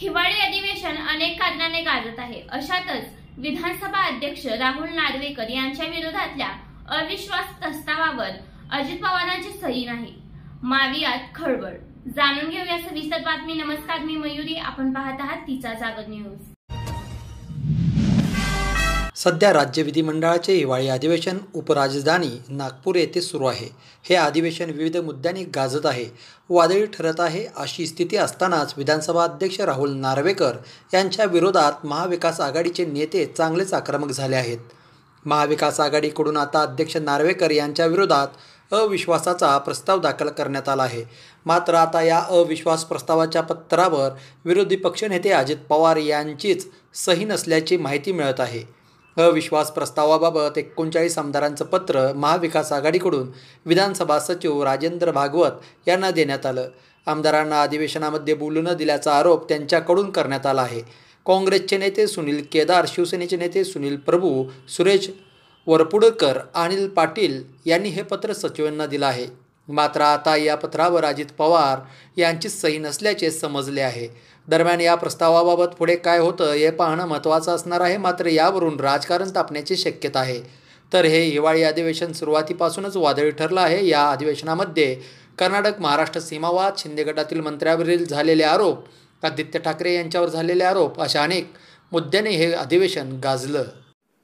हिवाळी अधिवेशन अनेक कारणाने गाजत आहे अशातच विधानसभा अध्यक्ष राहुल नार्वेकर यांच्या विरोधातल्या अविश्वास प्रस्तावावर अजित पवारांची सही नाही मावियात खळबळ जाणून घेऊया सविस्तर बातमी नमस्कार मी मयुरी आपण पाहत आहात तिचा जागर न्यूज सध्या राज्य विधिमंडळाचे हिवाळी अधिवेशन उपराजधानी नागपूर येथे सुरू आहे हे अधिवेशन विविध मुद्द्यांनी गाजत आहे वादळी ठरत आहे अशी स्थिती असतानाच विधानसभा अध्यक्ष राहुल नार्वेकर यांच्या विरोधात महाविकास आघाडीचे नेते चांगलेच आक्रमक झाले आहेत महाविकास आघाडीकडून आता अध्यक्ष नार्वेकर यांच्या विरोधात अविश्वासाचा प्रस्ताव दाखल करण्यात आला आहे मात्र आता या अविश्वास प्रस्तावाच्या पत्रावर विरोधी पक्षनेते अजित पवार यांचीच सही नसल्याची माहिती मिळत आहे अविश्वास प्रस्तावाबाबत एकोणचाळीस आमदारांचं पत्र महाविकास आघाडीकडून विधानसभा सचिव राजेंद्र भागवत यांना देण्यात आलं आमदारांना अधिवेशनामध्ये बोलू न दिल्याचा आरोप त्यांच्याकडून करण्यात आला आहे काँग्रेसचे नेते सुनील केदार शिवसेनेचे नेते सुनील प्रभू सुरेश वरपुडकर अनिल पाटील यांनी हे पत्र सचिवांना दिलं आहे मात्र आता या पत्रावर अजित पवार यांचीच सही नसल्याचे समजले आहे दरम्यान या प्रस्तावाबाबत पुढे काय होतं हे पाहणं महत्त्वाचं असणार आहे मात्र यावरून राजकारण तापण्याची शक्यता आहे तर हे हिवाळी अधिवेशन सुरुवातीपासूनच वादळी ठरलं आहे या अधिवेशनामध्ये कर्नाटक महाराष्ट्र सीमावाद शिंदे गटातील मंत्र्यावरील झालेले आरोप आदित्य ठाकरे यांच्यावर झालेले आरोप अशा अनेक मुद्द्यांनी हे अधिवेशन गाजलं